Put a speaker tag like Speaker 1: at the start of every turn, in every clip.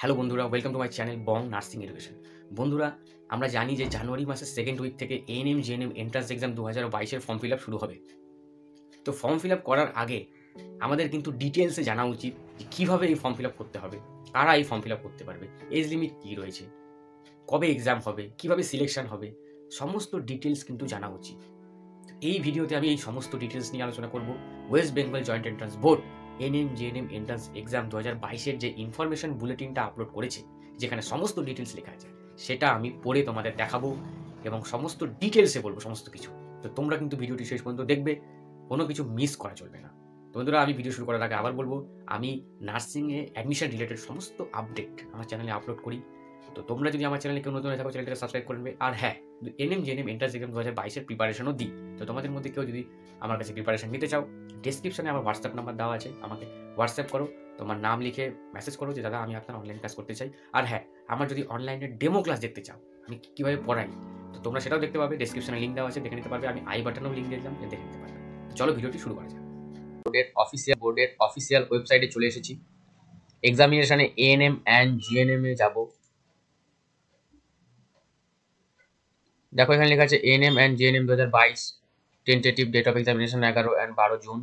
Speaker 1: hello বন্ধুরা welcome to my channel Bong nursing education বন্ধুরা আমরা জানি যে জানুয়ারি মাসের সেকেন্ড উইক থেকে N N M entrance exam দু হাজার বাইশের ফর্ম ফিল আপ শুরু হবে তো ফর্ম ফিল আপ করার আগে আমাদের কিন্তু ডিটেলসে জানা উচিত যে কীভাবে এই ফর্ম ফিল আপ করতে হবে কারা এই ফর্ম ফিল আপ করতে পারবে এজ লিমিট কী রয়েছে কবে এক্সাম হবে কিভাবে সিলেকশন হবে সমস্ত ডিটেলস কিন্তু জানা উচিত এই ভিডিওতে আমি এই সমস্ত ডিটেলস নিয়ে আলোচনা করব West Bengal joint entrance board NM GNM entrance exam দু হাজার বাইশের যে ইনফরমেশন বুলেটিনটা আপলোড করেছে যেখানে সমস্ত ডিটেলস লেখা আছে সেটা আমি পড়ে তোমাদের দেখাবো এবং সমস্ত ডিটেলসে বলবো সমস্ত কিছু তো তোমরা কিন্তু ভিডিওটি শেষ পর্যন্ত দেখবে কোনো কিছু মিস করা চলবে না বন্ধুরা আমি ভিডিও শুরু করার আগে আবার বলবো আমি নার্সিংয়ে অ্যাডমিশন রিলেটেড সমস্ত আপডেট আমার চ্যানেলে আপলোড করি তো তোমরা যদি আমার চ্যানেলে কেউ নতুন থাকো চ্যানেলটাকে সাবস্ক্রাইব করে নেবে আর হ্যাঁ এনএম জেএনএম এন্ট্রান্স এক্সাম দু হাজার বাইশের প্রিপারেশনও দিই তো তোমাদের মধ্যে কেউ যদি আমার কাছে প্রিপারেশন নিতে চাও ডিসক্রিপশনে আমার হোয়াটসঅ্যাপ নাম্বার দেওয়া আছে আমাকে হোয়াটসঅ্যাপ করো তোমার নাম লিখে মেসেজ করো যে দাদা আমি আপনার অনলাইন ক্লাস করতে চাই আর হ্যাঁ আমার যদি অনলাইনে ডেমো ক্লাস দেখতে চাও আমি কীভাবে পড়াই তো তোমরা সেটাও দেখতে পাবে ডিসক্রিপশনে লিঙ্ক দেওয়া আছে দেখে নিতে পারবে আমি আই বাটনেও লিঙ্ক দিলাম দেখে নিতে পারবে চলো ভিডিওটি শুরু করা যাক বোর্ডের অফিসিয়াল বোর্ডের অফিসিয়াল ওয়েবসাইটে চলে এসেছি এক্সামিনেশানে এএনএম অ্যান্ড জিএনএমে যাবো দেখো এখানে লেখা আছে এন এম অ্যান্ড জিএনএম দু হাজার বাইশ টেন্টেটিভ ডেট অফ এক্সামিনেশন এগারো অ্যান্ড বারো June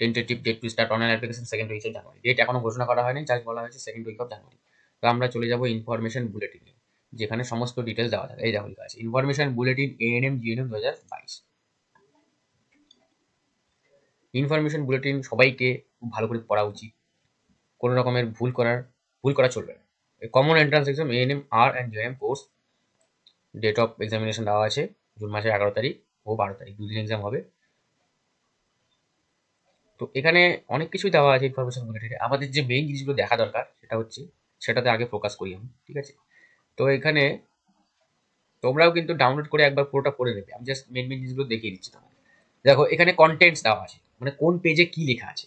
Speaker 1: tentative date to start online application second week of January date এখনো ঘোষণা করা হয়নি জাস্ট বলা হয়েছে সেকেন্ড উইক অফ জানুয়ারি তো আমরা চলে যাবো ইনফরমেশন বুলেটিনে যেখানে সমস্ত ডিটেলস দেওয়া থাকে এই দেখো লেখা আছে ইনফরমেশন বুলেটিন এন এম দু হাজার বাইশ ইনফরমেশন বুলেটিন সবাইকে খুব ভালো করে পড়া উচিত কোনো রকমের ভুল করার ভুল করা চলবে না common entrance exam N M আর and M course date of examination দেওয়া আছে জুন মাসের এগারো তারিখ ও বারো তারিখ দুদিন এক্সাম হবে তো এখানে অনেক কিছুই দেওয়া আছে ইনফরমেশন রিলেটেড আমাদের যে মেইন জিনিসগুলো দেখা দরকার সেটা হচ্ছে সেটাতে আগে ফোকাস করি আমি ঠিক আছে তো এখানে তোমরাও কিন্তু ডাউনলোড করে একবার পুরোটা পড়ে নেবে আমি জাস্ট মেন মেন জিনিসগুলো দেখিয়ে দিচ্ছি তোমাকে দেখো এখানে কন্টেন্টস দেওয়া আছে মানে কোন পেজে কি লেখা আছে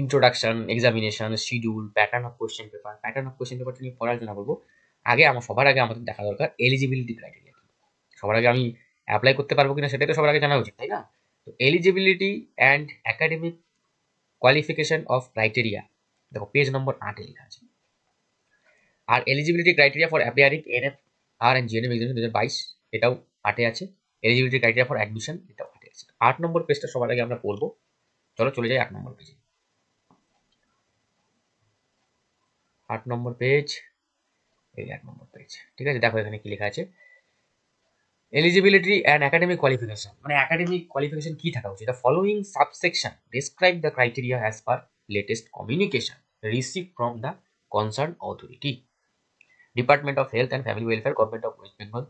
Speaker 1: introduction examination schedule pattern of question paper pattern of question পেপারটা নিয়ে পড়ার জন্য বলবো আগে আমার সবার আগে আমাদের দেখা দরকার এলিজিবিলিটি ক্রাইটেরিয়া সবার আগে আমি অ্যাপ্লাই করতে পারবো কিনা সেটাই তো সবার আগে জানা উচিত তাই না তো eligibility and academic qualification of criteria দেখো পেজ নম্বর আটে লেখা আছে আর eligibility criteria for appearing N F R and GNM examination দু হাজার বাইশ এটাও আটে আছে এলিজিবিলিটি ক্রাইটেরিয়া ফর অ্যাডমিশন এটাও আটে আছে আট নম্বর পেজটা সবার আগে আমরা পড়বো চলো চলে যাই আট নম্বর পেজে আট নম্বর পেজ এই এক নম্বর পেজ ঠিক আছে দেখো এখানে কি লেখা আছে এলিজিবিলিটি অ্যান্ড একাডেমিক কোয়ালিফিকেশন মানে একাডেমিক কোয়ালিফিকেশন কি থাকা উচিত the following subsection describe the criteria as per latest communication receive from the concern authority department of health and family welfare government of West Bengal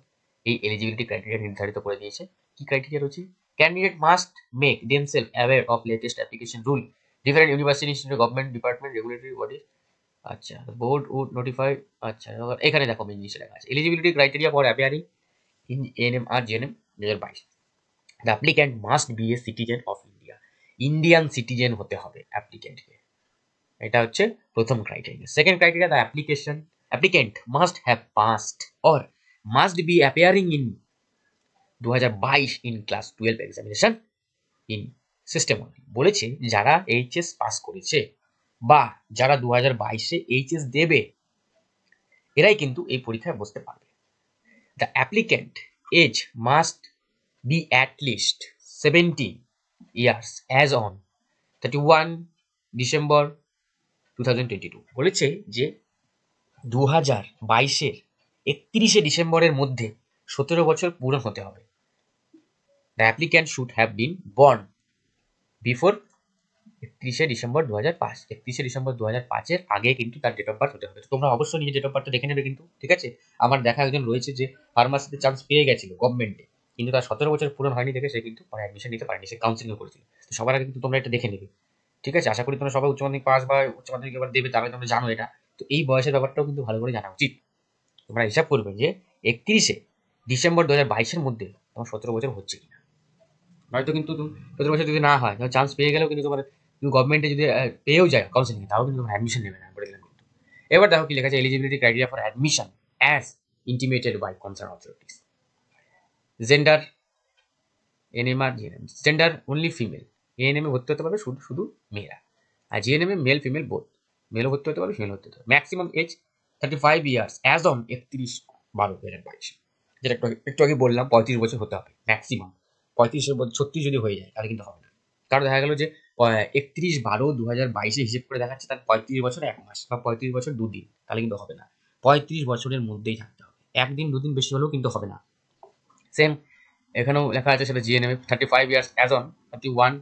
Speaker 1: এই eligibility criteria নির্ধারিত করে দিয়েছে কি criteria রয়েছে candidate must make themselves aware of latest application rule different university government department regulatory bodies আচ্ছা board would notify আচ্ছা এখানে দেখো মেন জিনিসটা লেখা আছে eligibility criteria for appearing in N M আর জিএনএম দু হাজার বাইশ the applicant must be a citizen of India Indian citizen হতে হবে অ্যাপ্লিক্যান্টকে এটা হচ্ছে প্রথম criteria second criteria the application applicant must have passed or must be appearing in দু হাজার বাইশ in class twelve examination in system বলেছে যারা এইচএস পাস করেছে বা যারা দু হাজার বাইশে এইচএস দেবে এরাই কিন্তু এই পরীক্ষায় বসতে পারবে the applicant age must be at least seventy years as on thirty one December two thousand twenty two বলেছে যে দু হাজার বাইশের একত্রিশে ডিসেম্বরের মধ্যে সতেরো বছর পূরণ হতে হবে the applicant should have been born before একত্রিশে ডিসেম্বর দু হাজার পাঁচ একত্রিশে ডিসেম্বর দু হাজার পাঁচের আগে কিন্তু তার ডেট অফ বার্থ হতে হবে তোমরা অবশ্যই নিজের ডেট অফ বার্থটা দেখে নেবে কিন্তু ঠিক আছে আমার দেখা একজন রয়েছে যে ফার্মাসিতে চান্স পেয়ে গেছিল গভর্নমেন্টে কিন্তু তার সতেরো বছর পূরণ হয়নি দেখে সে কিন্তু পরে অ্যাডমিশন নিতে পারেনি সে কাউন্সিলিং করেছিল তো সবার আগে কিন্তু তোমরা এটা দেখে নেবে ঠিক আছে আশা করি তোমরা সবাই উচ্চ মাধ্যমিক পাস বা উচ্চ মাধ্যমিক এবার দেবে তারা তোমরা জানো এটা তো এই বয়সের ব্যাপারটাও কিন্তু ভালো করে জানা উচিত তোমরা হিসাব করবে যে একত্রিশে ডিসেম্বর দু হাজার বাইশের মধ্যে তোমার সতেরো বছর হচ্ছে কিনা নয়তো কিন্তু সতেরো বছর যদি না হয় চান্স পেয়ে গেলেও কিন্তু তোমার কিন্তু গভর্নমেন্টে যদি পেয়েও যায় কাউন্সিলিং তাও কিন্তু তোমার অ্যাডমিশন নেবে না বলে দিলাম কিন্তু এবার দেখো কি লেখা আছে eligibility criteria for admission as intimated by concern authorities gender এনএমআর জিএনএম জেন্ডার অনলি ফিমেল এএনএমে ভর্তি হতে পারবে শুধু শুধু মেয়েরা আর জিএনএমে মেল ফিমেল বোধ মেলও ভর্তি হতে পারবে ফিমেল ভর্তি হতে পারবে maximum age thirty five years as on একত্রিশ বারো দু হাজার বাইশ যেটা একটু একটু আগে বললাম পঁয়ত্রিশ বছর হতে হবে ম্যাক্সিমাম পঁয়ত্রিশ বছর ছত্রিশ যদি হয়ে যায় তাহলে কিন্তু হবে না কারণ দেখা গেলো যে একত্রিশ বারো দু হাজার বাইশে হিসেব করে দেখাচ্ছে তার পঁয়ত্রিশ বছর এক মাস বা পঁয়ত্রিশ বছর দুদিন তাহলে কিন্তু হবে না পঁয়ত্রিশ বছরের মধ্যেই থাকতে হবে একদিন দুদিন বেশি হলেও কিন্তু হবে না সেম এখানেও লেখা আছে সেটা GNM thirty five years as on thirty one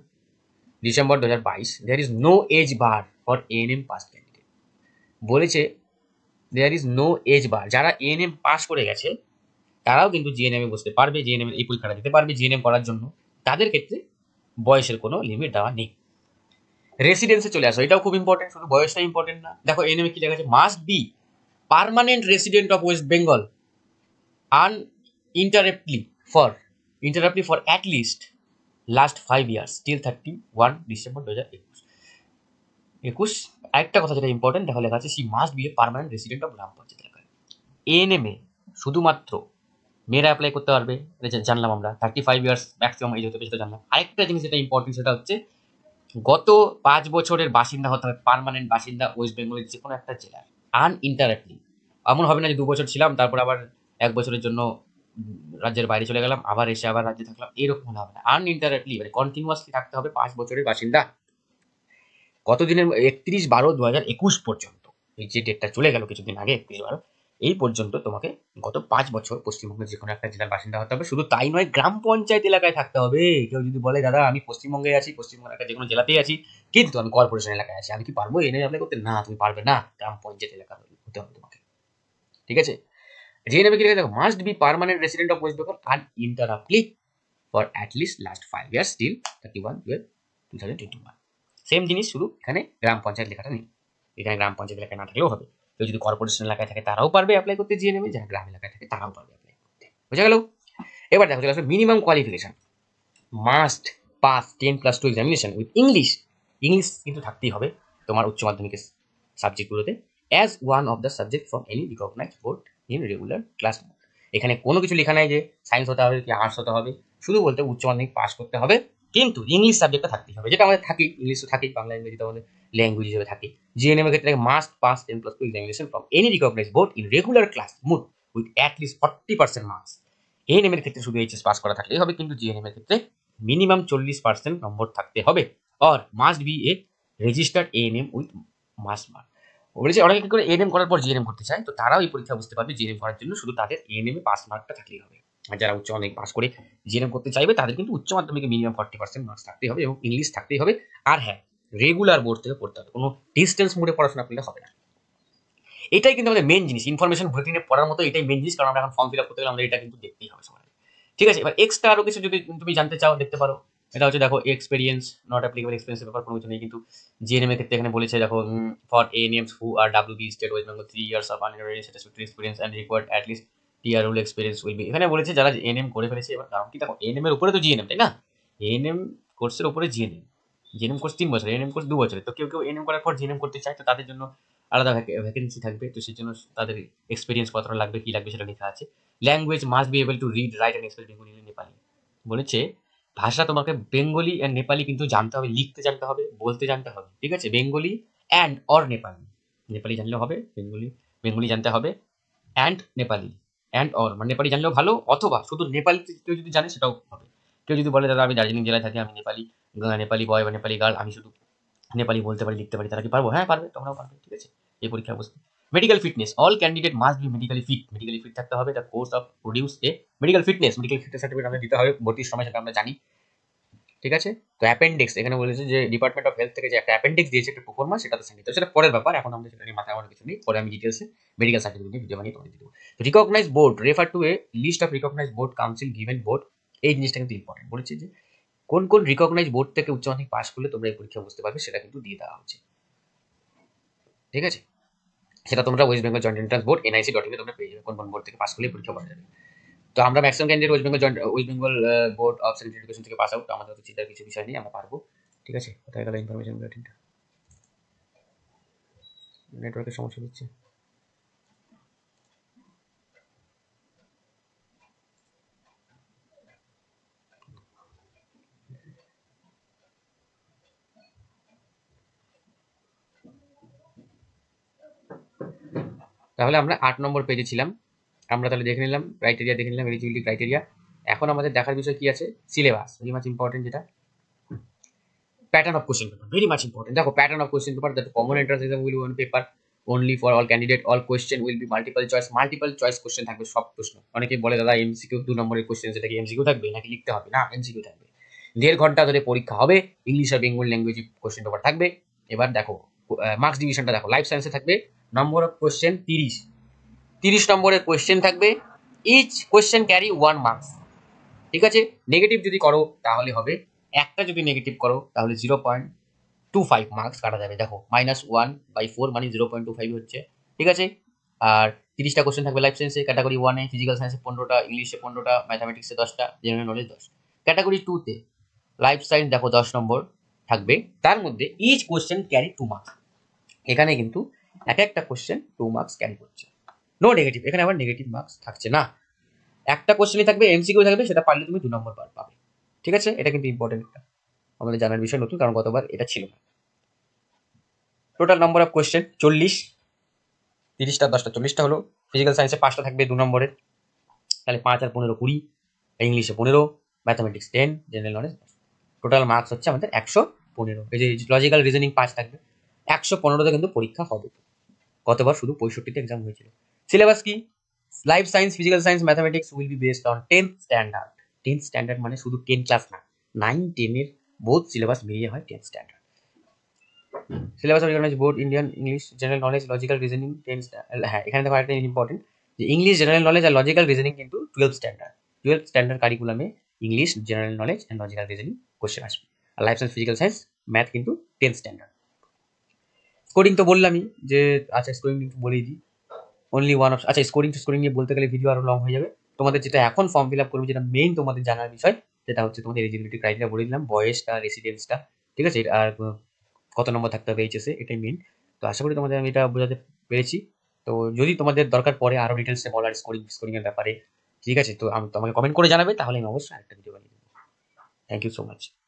Speaker 1: December দু হাজার বাইশ there is no age bar for ANM pass candidate বলেছে there is no age bar যারা এএনএম পাস করে গেছে তারাও কিন্তু জিএনএমে বসতে পারবে জিএনএম এই পরীক্ষাটা দিতে পারবে জিএনএম করার জন্য তাদের ক্ষেত্রে বয়সের কোনো লিমিট দেওয়া নেই রেসিডেন্সে চলে আসো এটাও খুব ইম্পর্টেন্ট শুধু বয়সটা ইম্পর্টেন্ট না দেখো এই নেমে কি লেখা আছে must be permanent resident of West Bengal uninterruptedly for interruptedly for at least last five years till thirty one December দু হাজার একুশ একুশ একটা কথা যেটা ইম্পর্টেন্ট দেখা লেখা আছে she must be a permanent resident of গ্রাম পঞ্চায়েত এলাকায় এএনএম শুধুমাত্র মেয়েরা অ্যাপ্লাই করতে পারবে জানলাম আমরা থার্টি ফাইভ ইয়ার্স ম্যাক্সিমাম এই হতে সেটা জানলাম আরেকটা জিনিস যেটা ইম্পর্টেন্ট সেটা হচ্ছে গত পাঁচ বছরের বাসিন্দা হতে হবে পারমানেন্ট বাসিন্দা ওয়েস্ট বেঙ্গলের যে কোনো একটা জেলার আনইন্টারাক্টলি এমন হবে না যে দু বছর ছিলাম তারপর আবার এক বছরের জন্য রাজ্যের বাইরে চলে গেলাম আবার এসে আবার রাজ্যে থাকলাম এরকম হবে না আনইন্টারাক্টলি মানে কন্টিনিউয়াসলি থাকতে হবে পাঁচ বছরের বাসিন্দা কতদিনের একত্রিশ বারো দু হাজার একুশ পর্যন্ত এই যে ডেটটা চলে গেল কিছুদিন আগে একত্রিশ বারো এই পর্যন্ত তোমাকে গত পাঁচ বছর পশ্চিমবঙ্গের যে কোনো একটা জেলার বাসিন্দা হতে হবে শুধু তাই নয় গ্রাম পঞ্চায়েত এলাকায় থাকতে হবে কেউ যদি বলে দাদা আমি পশ্চিমবঙ্গে আছি পশ্চিমবঙ্গের একটা যে কোনো জেলাতেই আছি কিন্তু আমি কর্পোরেশন এলাকায় আছি আমি কি পারবো এনে অ্যাপ্লাই করতে না তুমি পারবে না গ্রাম পঞ্চায়েত এলাকা হতে হবে তোমাকে ঠিক আছে জেনে নেবে কি দেখো must be permanent resident of West Bengal আর interruptedly for at least last five years still thirty one twelve two thousand twenty one same জিনিস শুধু এখানে গ্রাম পঞ্চায়েত লেখাটা নেই এখানে গ্রাম পঞ্চায়েত লেখা না থাকলেও হবে কেউ যদি কর্পোরেশন এলাকায় থাকে তারাও পারবে অ্যাপ্লাই করতে জিএনএ নেবে যারা গ্রাম এলাকায় থাকে তারাও পারবে অ্যাপ্লাই করতে বুঝা গেল এবার দেখো চলে আসবে minimum qualification must pass ten plus two examination with English English কিন্তু থাকতেই হবে তোমার উচ্চ মাধ্যমিকের সাবজেক্টগুলোতে as one of the subject from any recognize board in regular class এখানে কোনো কিছু লেখা নাই যে সায়েন্স হতে হবে কি আর্টস হতে হবে শুধু বলতে উচ্চ মাধ্যমিক পাস করতে হবে কিন্তু ইংলিশ সাবজেক্টটা থাকতেই হবে যেটা আমাদের থাকি ইংলিশ থাকে বাংলা ইংরেজি তো আমাদের ল্যাঙ্গুয়েজ হিসেবে থাকে জিএনএম এর ক্ষেত্রে must pass ten plus two examination from any recognize board in regular class mode with at least forty percent marks ANM এর ক্ষেত্রে শুধু এইচএস পাস করা থাকলেই হবে কিন্তু জিএনএম এর ক্ষেত্রে মিনিমাম চল্লিশ পার্সেন্ট নম্বর থাকতে হবে or must be a registered ANM with must mark বলেছে অনেকে কি করে এএনএম করার পর জিএনএম করতে চায় তো তারাও এই পরীক্ষা বুঝতে পারবে জিএনএম করার জন্য শুধু তাদের এএনএম এ পাস মার্কটা থাকলেই হবে যারা উচ্চ মাধ্যমিক পাস করে জিএনএম করতে চাইবে তাদের কিন্তু উচ্চ মাধ্যমিকে মিনিমাম ফর্টি পার্সেন্ট মার্কস থাকতেই হবে এবং ইংলিশ থাকতেই হবে আর হ্যাঁ রেগুলার বোর্ড থেকে পড়তে হবে কোনো ডিস্টেন্স মোডে পড়াশোনা করলে হবে না এটাই কিন্তু আমাদের মেন জিনিস ইনফরমেশন নিয়ে পড়ার মতো এটাই মেন জিনিস কারণ আমরা এখন ফর্ম ফিল আপ করতে গেলে আমাদের এটা কিন্তু দেখতেই হবে সবাই ঠিক আছে এবার এক্সট্রা আরও কিছু যদি তুমি জানতে চাও দেখতে পারো এটা হচ্ছে দেখো এক্সপিরিয়েন্স নট অ্যাপ্লিকেবল এক্সপিরিয়েন্স ব্যাপার কোনো কিছু নেই কিন্তু জিএনএম এর ক্ষেত্রে এখানে বলেছে দেখো for ANMs who are W B state West Bengal three years of experience and required at least TR rule experience will be এখানে বলেছে যারা এনএম করে ফেলেছে এবার কারণ কি দেখো এনএম এর উপরে তো জিএনএম তাই না এনএম কোর্সের উপরে জিএনএম জিএনএম কোর্স তিন বছর এম কোর্স দু বছরে তো কেউ কেউ এএনএম করার পর জিএনএম করতে চায় তো তাদের জন্য আলাদা ভ্যাকেন্সি থাকবে তো সেই জন্য তাদের এক্সপিরিয়েন্স কতটা লাগবে কী লাগবে সেটা লেখা আছে language must be able to read write and express Bengali Nepali বলেছে ভাষা তোমাকে বেঙ্গলি অ্যান্ড নেপালি কিন্তু জানতে হবে লিখতে জানতে হবে বলতে জানতে হবে ঠিক আছে বেঙ্গলি অ্যান্ড অর নেপালি নেপালি জানলে হবে বেঙ্গলি বেঙ্গলি জানতে হবে অ্যান্ড নেপালি অ্যান্ড অর মানে নেপালি জানলেও ভালো অথবা শুধু নেপালি কেউ যদি জানে সেটাও হবে কেউ যদি বলে দাদা আমি দার্জিলিং জেলায় থাকি আমি নেপালি নেপালি বয় বা নেপালি গার্ল আমি শুধু নেপালি বলতে পারি লিখতে পারি তারা কি পারবো হ্যাঁ পারবে তোমরাও পারবে ঠিক আছে এই পরীক্ষা বসতে medical fitness all candidate must be medically fit medically fit থাকতে হবে the course of produce a medical fitness medical fitness certificate আমাদের দিতে হবে ভর্তির সময় সেটা আমরা জানি ঠিক আছে তো অ্যাপেন্ডিক্স এখানে বলেছে যে ডিপার্টমেন্ট অফ হেলথ থেকে যে একটা অ্যাপেন্ডিক্স দিয়েছে একটা প্রফর্মা সেটা তো সঙ্গীত সেটা পরের ব্যাপার এখন আমাদের সেটা নিয়ে মাথায় আমার কিছু নেই পরে আমি ডিটেলসে মেডিকেল সার্টিফিকেট ভিডিও বানিয়ে তোমাকে দেবো recognize board refer to a list of recognize board council given board এই জিনিসটা কিন্তু ইম্পর্টেন্ট বলেছে যে কোন কোন রিকগনাইজ বোর্ড থেকে উচ্চ মাধ্যমিক পাস করলে তোমরা এই পরীক্ষা বুঝতে পারবে সেটা কিন্তু দিয়ে দেওয়া হচ্ছে ঠিক আছে সেটা তোমরা West Bengal joint entrance board NIC dot ইনে তোমরা পেয়ে যাবে কোন কোন বোর্ড থেকে পাস করলে পরীক্ষা করা যাবে তো আমরা maximum candidate West Bengal joint West Bengal board of central education থেকে পাস আউট আমাদের তো চিন্তার কিছু বিষয় নেই আমরা পারবো ঠিক আছে কোথায় গেল ইনফরমেশন বুলেটিনটা নেটওয়ার্কের সমস্যা দিচ্ছে তাহলে আমরা আট নম্বর পেজে ছিলাম আমরা তাহলে দেখে নিলাম ক্রাইটেরিয়া দেখে নিলাম এলিজিবিলিটি ক্রাইটেরিয়া এখন আমাদের দেখার বিষয় কি আছে সিলেবাস ভেরি মাছ ইম্পর্টেন্ট যেটা pattern of question paper very much important দেখো pattern of question paper that common entrance exam will one paper only for all candidate all question will be multiple choice multiple choice question থাকবে সব প্রশ্ন অনেকে বলে দাদা MCQ দু নম্বরের question সেটা কি এমসিকিউ থাকবে নাকি লিখতে হবে না এমসিকিউ থাকবে দেড় ঘন্টা ধরে পরীক্ষা হবে ইংলিশ আর বেঙ্গল ল্যাঙ্গুয়েজ কোশ্চেন পেপার থাকবে এবার দেখো মার্কস ডিভিশনটা দেখো লাইফ সায়েন্সে থাকবে নম্বর অফ কোয়েশ্চেন তিরিশ তিরিশ নম্বরের কোয়েশ্চেন থাকবে each question carry one marks ঠিক আছে নেগেটিভ যদি করো তাহলে হবে একটা যদি নেগেটিভ করো তাহলে zero point two five marks কাটা যাবে দেখো মাইনাস ওয়ান বাই ফোর মানে জিরো পয়েন্ট টু ফাইভ হচ্ছে ঠিক আছে আর তিরিশটা কোশ্চেন থাকবে লাইফ সায়েন্সে ক্যাটাগরি ওয়ানে ফিজিক্যাল সায়েন্সে পনেরোটা ইংলিশে পনেরোটা ম্যাথামেটিক্সে দশটা জেনারেল নলেজ দশ ক্যাটাগরি টুতে লাইফ সায়েন্স দেখো দশ নম্বর থাকবে তার মধ্যে each question carry two marks এখানে কিন্তু এক একটা কোয়েশ্চেন টু মার্কস ক্যারি করছে নো নেগেটিভ এখানে আবার নেগেটিভ মার্কস থাকছে না একটা কোশ্চেনই থাকবে এমসিকিউ থাকবে সেটা পারলে তুমি দু নম্বর পার পাবে ঠিক আছে এটা কিন্তু ইম্পর্টেন্ট একটা আমাদের জানার বিষয় নতুন কারণ গতবার এটা ছিল না টোটাল নম্বর অফ কোয়েশ্চেন চল্লিশ তিরিশটা দশটা চল্লিশটা হলো ফিজিক্যাল সায়েন্সে পাঁচটা থাকবে দু নম্বরের তাহলে পাঁচ আর পনেরো কুড়ি ইংলিশে পনেরো mathematics ten general knowledge total marks হচ্ছে আমাদের একশো পনেরো এই যে লজিক্যাল রিজনিং পাঁচ থাকবে একশো পনেরোতে কিন্তু পরীক্ষা হবে গতবার শুধু পঁয়ষট্টিতে এক্সাম হয়েছিল সিলেবাস কি life science physical science mathematics will be based on tenth standard tenth standard মানে শুধু টেন ক্লাস না নাইন টেনের বোধ সিলেবাস মিলিয়ে হয় tenth standard syllabus recognize board Indian English general knowledge logical reasoning tenth হ্যাঁ এখানে দেখো একটা ইম্পর্টেন্ট যে ইংলিশ জেনারেল নলেজ আর লজিক্যাল রিজনিং কিন্তু টুয়েলভ স্ট্যান্ডার্ড টুয়েলভ স্ট্যান্ডার্ড কারিকুলামে English general knowledge and logical reasoning question আসবে আর life science physical science math কিন্তু টেন্থ স্ট্যান্ডার্ড স্কোরিং তো বললামই যে আচ্ছা স্কোরিং কিন্তু বলেই দিই অনলি ওয়ান অপশন আচ্ছা স্কোরিং স্কোরিং নিয়ে বলতে গেলে ভিডিও আরও লং হয়ে যাবে তোমাদের যেটা এখন ফর্ম ফিল আপ করবে যেটা মেইন তোমাদের জানার বিষয় সেটা হচ্ছে তোমাদের এলিজিবিলিটি ক্রাইটেরিয়া বলে দিলাম বয়সটা রেসিডেন্সটা ঠিক আছে আর কত নম্বর থাকতে হবে এইচএসে এটাই মেন তো আশা করি তোমাদের আমি এটা বোঝাতে পেরেছি তো যদি তোমাদের দরকার পড়ে আরও ডিটেলসে বলার স্কোরিং স্কোরিংয়ের ব্যাপারে ঠিক আছে তো আমি তোমাকে কমেন্ট করে জানাবে তাহলে আমি অবশ্যই আরেকটা ভিডিও বানিয়ে দেবো থ্যাংক ইউ সো মাচ